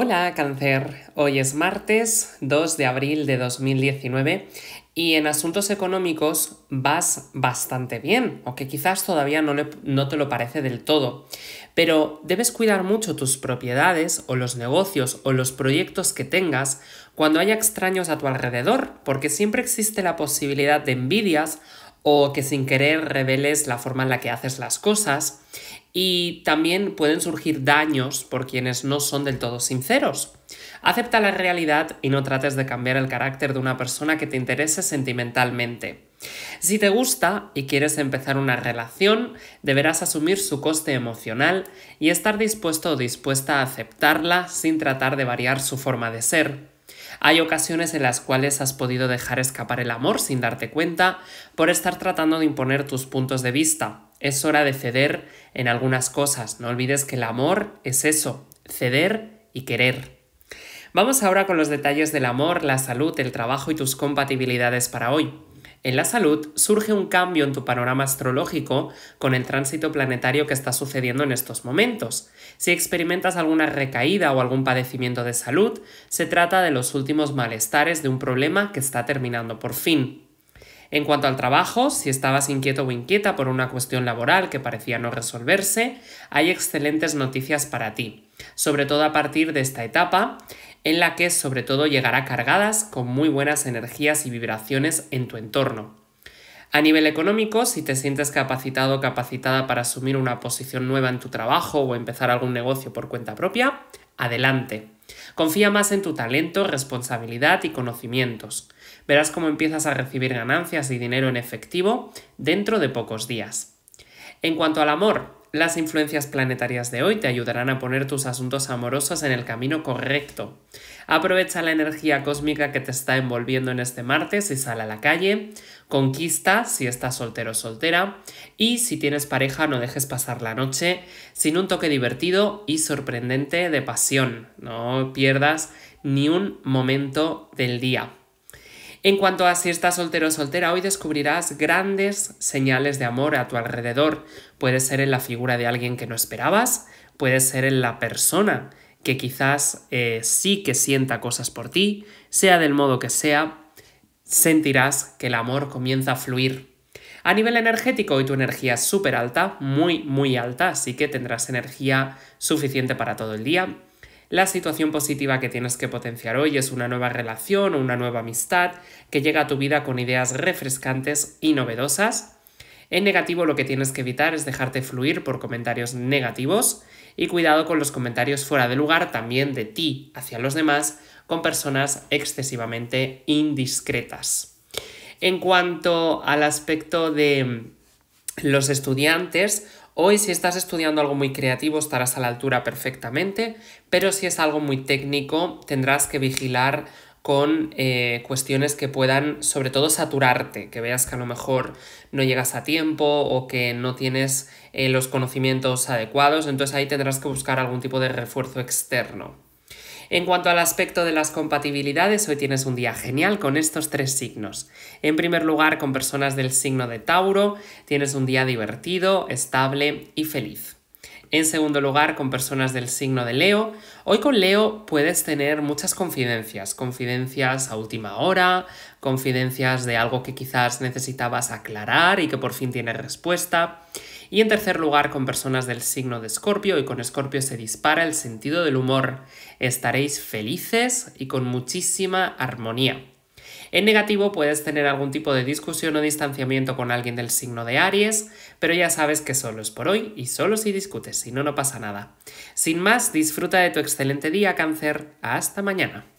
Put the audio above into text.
Hola cáncer, hoy es martes 2 de abril de 2019 y en asuntos económicos vas bastante bien, aunque quizás todavía no, no, te lo parece del todo, pero debes cuidar mucho tus propiedades o los negocios o los proyectos que tengas cuando haya extraños a tu alrededor, porque siempre existe la posibilidad de envidias o que sin querer reveles la forma en la que haces las cosas y también pueden surgir daños por quienes no son del todo sinceros. Acepta la realidad y no trates de cambiar el carácter de una persona que te interese sentimentalmente. Si te gusta y quieres empezar una relación, deberás asumir su coste emocional y estar dispuesto o dispuesta a aceptarla sin tratar de variar su forma de ser. Hay ocasiones en las cuales has podido dejar escapar el amor sin darte cuenta por estar tratando de imponer tus puntos de vista. Es hora de ceder en algunas cosas. No olvides que el amor es eso, ceder y querer. Vamos ahora con los detalles del amor, la salud, el trabajo y tus compatibilidades para hoy. En la salud surge un cambio en tu panorama astrológico con el tránsito planetario que está sucediendo en estos momentos. Si experimentas alguna recaída o algún padecimiento de salud, se trata de los últimos malestares de un problema que está terminando por fin. En cuanto al trabajo, si estabas inquieto o inquieta por una cuestión laboral que parecía no resolverse, hay excelentes noticias para ti, sobre todo a partir de esta etapa en la que sobre todo llegará cargadas con muy buenas energías y vibraciones en tu entorno. A nivel económico, si te sientes capacitado o capacitada para asumir una posición nueva en tu trabajo o empezar algún negocio por cuenta propia, adelante. Confía más en tu talento, responsabilidad y conocimientos. Verás cómo empiezas a recibir ganancias y dinero en efectivo dentro de pocos días. En cuanto al amor, las influencias planetarias de hoy te ayudarán a poner tus asuntos amorosos en el camino correcto. Aprovecha la energía cósmica que te está envolviendo en este martes y sal a la calle. Conquista si estás soltero o soltera. Y si tienes pareja, no dejes pasar la noche sin un toque divertido y sorprendente de pasión. No pierdas ni un momento del día. En cuanto a si estás soltero o soltera, hoy descubrirás grandes señales de amor a tu alrededor. Puede ser en la figura de alguien que no esperabas, puede ser en la persona que quizás eh, sí que sienta cosas por ti, sea del modo que sea, sentirás que el amor comienza a fluir. A nivel energético, hoy tu energía es súper alta, muy, muy alta, así que tendrás energía suficiente para todo el día la situación positiva que tienes que potenciar hoy es una nueva relación o una nueva amistad que llega a tu vida con ideas refrescantes y novedosas. En negativo lo que tienes que evitar es dejarte fluir por comentarios negativos y cuidado con los comentarios fuera de lugar también de ti hacia los demás con personas excesivamente indiscretas. En cuanto al aspecto de los estudiantes, Hoy si estás estudiando algo muy creativo estarás a la altura perfectamente, pero si es algo muy técnico tendrás que vigilar con eh, cuestiones que puedan sobre todo saturarte, que veas que a lo mejor no llegas a tiempo o que no tienes eh, los conocimientos adecuados, entonces ahí tendrás que buscar algún tipo de refuerzo externo. En cuanto al aspecto de las compatibilidades, hoy tienes un día genial con estos tres signos. En primer lugar, con personas del signo de Tauro, tienes un día divertido, estable y feliz. En segundo lugar, con personas del signo de Leo. Hoy con Leo puedes tener muchas confidencias, confidencias a última hora, confidencias de algo que quizás necesitabas aclarar y que por fin tiene respuesta. Y en tercer lugar, con personas del signo de Escorpio, y con Escorpio se dispara el sentido del humor. Estaréis felices y con muchísima armonía. En negativo puedes tener algún tipo de discusión o distanciamiento con alguien del signo de Aries, pero ya sabes que solo es por hoy y solo si discutes, si no, no pasa nada. Sin más, disfruta de tu excelente día, cáncer. Hasta mañana.